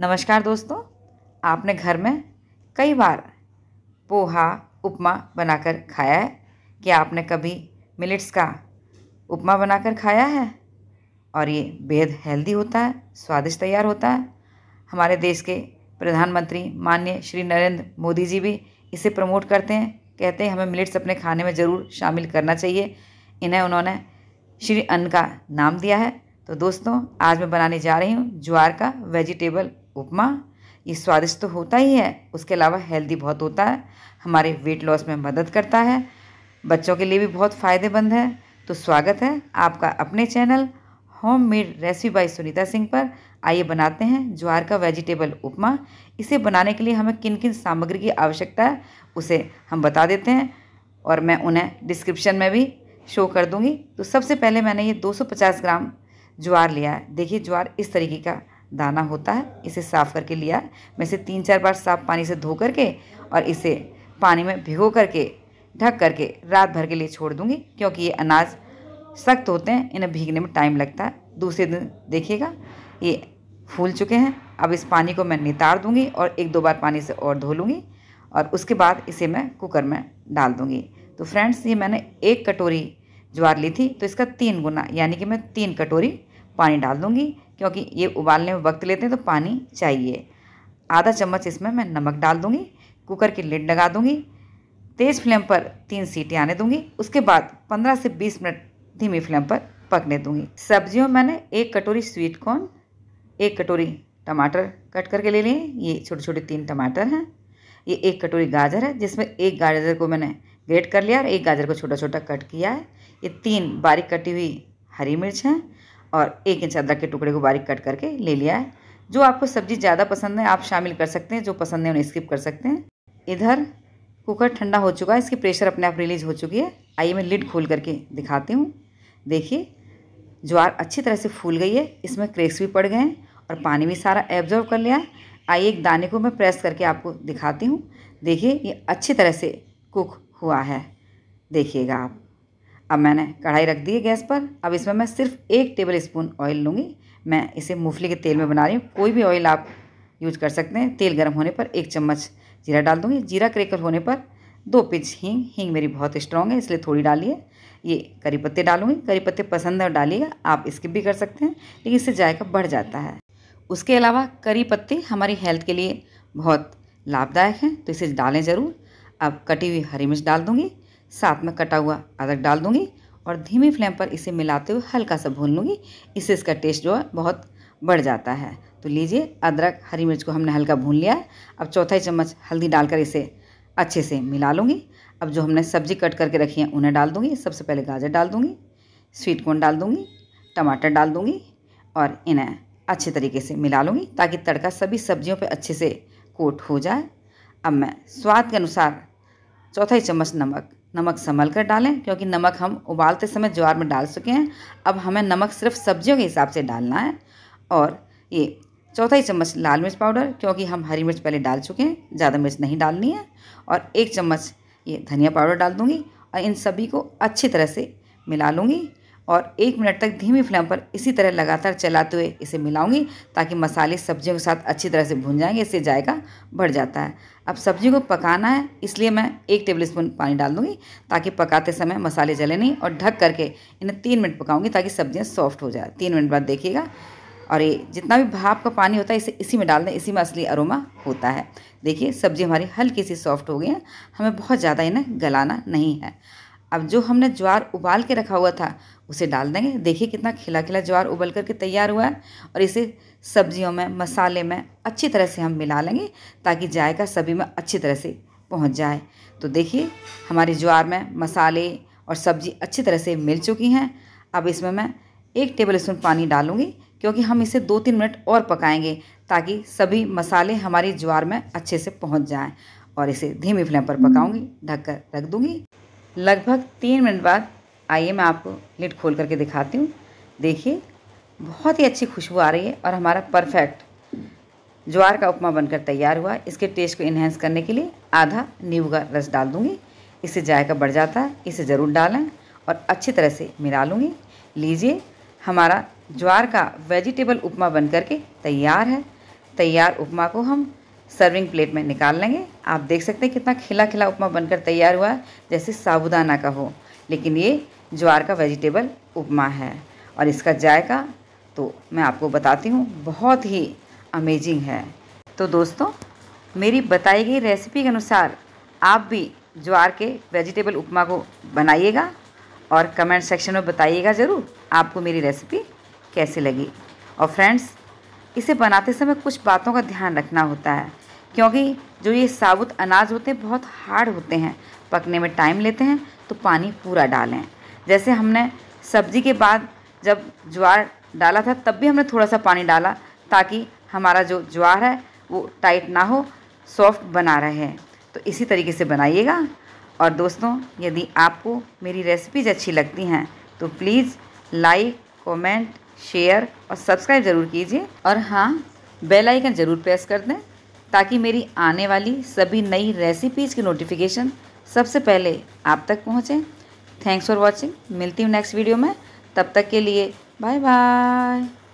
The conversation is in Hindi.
नमस्कार दोस्तों आपने घर में कई बार पोहा उपमा बनाकर खाया है क्या आपने कभी मिलेट्स का उपमा बनाकर खाया है और ये बेहद हेल्दी होता है स्वादिष्ट तैयार होता है हमारे देश के प्रधानमंत्री माननीय श्री नरेंद्र मोदी जी भी इसे प्रमोट करते हैं कहते हैं हमें मिलेट्स अपने खाने में ज़रूर शामिल करना चाहिए इन्हें उन्होंने श्री अन्न का नाम दिया है तो दोस्तों आज मैं बनाने जा रही हूँ ज्वार का वेजिटेबल उपमा ये स्वादिष्ट तो होता ही है उसके अलावा हेल्दी बहुत होता है हमारे वेट लॉस में मदद करता है बच्चों के लिए भी बहुत फ़ायदेमंद है तो स्वागत है आपका अपने channel home made recipe by Sunita Singh पर आइए बनाते हैं ज्वार का वेजिटेबल उपमा इसे बनाने के लिए हमें किन किन सामग्री की आवश्यकता है उसे हम बता देते हैं और मैं उन्हें डिस्क्रिप्शन में भी शो कर दूंगी तो सबसे पहले मैंने ये 250 ग्राम ज्वार लिया है देखिए ज्वार इस तरीके का दाना होता है इसे साफ करके लिया मैं इसे तीन चार बार साफ पानी से धो करके और इसे पानी में भिगो करके ढक करके रात भर के लिए छोड़ दूँगी क्योंकि ये अनाज सख्त होते हैं इन्हें भीगने में टाइम लगता है दूसरे दिन देखिएगा ये फूल चुके हैं अब इस पानी को मैं नितार दूँगी और एक दो बार पानी से और धो लूँगी और उसके बाद इसे मैं कुकर में डाल दूँगी तो फ्रेंड्स ये मैंने एक कटोरी ज्वार ली थी तो इसका तीन गुना यानी कि मैं तीन कटोरी पानी डाल दूँगी क्योंकि ये उबालने में वक्त लेते हैं तो पानी चाहिए आधा चम्मच इसमें मैं नमक डाल दूँगी कुकर की लिड लगा दूँगी तेज़ फ्लेम पर तीन सीटी आने दूँगी उसके बाद पंद्रह से बीस मिनट धीमी फ्लेम पर पकने दूँगी सब्जियों मैंने एक कटोरी स्वीट कॉर्न एक कटोरी टमाटर कट करके ले लिए ये छोटे छोटे तीन टमाटर हैं ये एक कटोरी गाजर है जिसमें एक गाजर को मैंने ग्रेट कर लिया और एक गाजर को छोटा छोटा कट किया है ये तीन बारीक कटी हुई हरी मिर्च हैं और एक इंच अदरक के टुकड़े को बारीक कट करके ले लिया है जो आपको सब्ज़ी ज़्यादा पसंद है आप शामिल कर सकते हैं जो पसंद है उन्हें स्किप कर सकते हैं इधर कुकर ठंडा हो चुका है इसकी प्रेशर अपने आप रिलीज हो चुकी है आइए मैं लिड खोल करके दिखाती हूँ देखिए ज्वार अच्छी तरह से फूल गई है इसमें क्रेक्स भी पड़ गए हैं और पानी भी सारा एब्जॉर्व कर लिया है आइए एक दाने को मैं प्रेस करके आपको दिखाती हूँ देखिए ये अच्छी तरह से कुक हुआ है देखिएगा आप अब मैंने कढ़ाई रख दी है गैस पर अब इसमें मैं सिर्फ एक टेबल स्पून ऑयल लूँगी मैं इसे मूंगफली के तेल में बना रही हूँ कोई भी ऑयल आप यूज कर सकते हैं तेल गर्म होने पर एक चम्मच जीरा डाल दूँगी जीरा क्रेकर होने पर दो पिंच हींग हींग मेरी बहुत स्ट्रांग है इसलिए थोड़ी डालिए ये करी पत्ते डालूंगी करी पत्ते पसंद है डालिएगा आप स्किप भी कर सकते हैं लेकिन इससे जायका बढ़ जाता है उसके अलावा करी पत्ते हमारी हेल्थ के लिए बहुत लाभदायक हैं तो इसे डालें ज़रूर अब कटी हुई हरी मिर्च डाल दूँगी साथ में कटा हुआ अदरक डाल दूँगी और धीमी फ्लेम पर इसे मिलाते हुए हल्का सा भून लूँगी इससे इसका टेस्ट जो है बहुत बढ़ जाता है तो लीजिए अदरक हरी मिर्च को हमने हल्का भून लिया है अब चौथाई चम्मच हल्दी डालकर इसे अच्छे से मिला लूँगी अब जो हमने सब्जी कट करके रखी है उन्हें डाल दूँगी सबसे पहले गाजर डाल दूँगी स्वीट कॉर्न डाल दूँगी टमाटर डाल दूँगी और इन्हें अच्छे तरीके से मिला लूँगी ताकि तड़का सभी सब्जियों पर अच्छे से कोट हो जाए अब मैं स्वाद के अनुसार चौथाई चम्मच नमक नमक संभल कर डालें क्योंकि नमक हम उबालते समय ज्वार में डाल चुके हैं अब हमें नमक सिर्फ सब्जियों के हिसाब से डालना है और ये चौथाई चम्मच लाल मिर्च पाउडर क्योंकि हम हरी मिर्च पहले डाल चुके हैं ज़्यादा मिर्च नहीं डालनी है और एक चम्मच ये धनिया पाउडर डाल दूँगी और इन सभी को अच्छी तरह से मिला लूँगी और एक मिनट तक धीमी फ्लेम पर इसी तरह लगातार चलाते हुए इसे मिलाऊंगी ताकि मसाले सब्जियों के साथ अच्छी तरह से भून जाएंगे इससे जायका बढ़ जाता है अब सब्जी को पकाना है इसलिए मैं एक टेबल स्पून पानी डाल दूँगी ताकि पकाते समय मसाले जले नहीं और ढक करके इन्हें तीन मिनट पकाऊँगी ताकि सब्जियाँ सॉफ्ट हो जाए तीन मिनट बाद देखिएगा और ये जितना भी भाप का पानी होता है इसे इसी में डाल दें इसी में असली अरोमा होता है देखिए सब्जी हमारी हल्की सी सॉफ्ट हो गई है हमें बहुत ज़्यादा इन्हें गलाना नहीं है अब जो हमने ज्वार उबाल के रखा हुआ था उसे डाल देंगे देखिए कितना खिला खिला ज्वार उबल करके तैयार हुआ है और इसे सब्जियों में मसाले में अच्छी तरह से हम मिला लेंगे ताकि जायका सभी में अच्छी तरह से पहुंच जाए तो देखिए हमारे ज्वार में मसाले और सब्जी अच्छी तरह से मिल चुकी हैं अब इसमें मैं एक टेबल स्पून पानी डालूँगी क्योंकि हम इसे दो तीन मिनट और पकाएँगे ताकि सभी मसाले हमारे ज्वार में अच्छे से पहुँच जाएँ और इसे धीमी फ्लेम पर पकाऊँगी ढककर रख दूँगी लगभग तीन मिनट बाद आइए मैं आपको लिड खोल करके दिखाती हूँ देखिए बहुत ही अच्छी खुशबू आ रही है और हमारा परफेक्ट ज्वार का उपमा बनकर तैयार हुआ इसके टेस्ट को इन्हेंस करने के लिए आधा नींबू का रस डाल दूँगी इससे जायका बढ़ जाता है इसे ज़रूर डालें और अच्छी तरह से मिला लूँगी लीजिए हमारा ज्वार का वेजिटेबल उपमा बन करके तैयार है तैयार उपमा को हम सर्विंग प्लेट में निकाल लेंगे आप देख सकते हैं कितना खिला खिला उपमा बनकर तैयार हुआ है जैसे साबुदाना का हो लेकिन ये ज्वार का वेजिटेबल उपमा है और इसका जायका तो मैं आपको बताती हूँ बहुत ही अमेजिंग है तो दोस्तों मेरी बताई गई रेसिपी के अनुसार आप भी ज्वार के वेजिटेबल उपमा को बनाइएगा और कमेंट सेक्शन में बताइएगा ज़रूर आपको मेरी रेसिपी कैसी लगी और फ्रेंड्स इसे बनाते समय कुछ बातों का ध्यान रखना होता है क्योंकि जो ये साबुत अनाज होते हैं बहुत हार्ड होते हैं पकने में टाइम लेते हैं तो पानी पूरा डालें जैसे हमने सब्जी के बाद जब ज्वार डाला था तब भी हमने थोड़ा सा पानी डाला ताकि हमारा जो ज्वार है वो टाइट ना हो सॉफ्ट बना रहे तो इसी तरीके से बनाइएगा और दोस्तों यदि आपको मेरी रेसिपीज़ अच्छी लगती हैं तो प्लीज़ लाइक कमेंट शेयर और सब्सक्राइब ज़रूर कीजिए और हाँ बेल आइकन ज़रूर प्रेस कर दें ताकि मेरी आने वाली सभी नई रेसिपीज़ की नोटिफिकेशन सबसे पहले आप तक पहुँचें थैंक्स फॉर वॉचिंग मिलती हूँ नेक्स्ट वीडियो में तब तक के लिए बाय बाय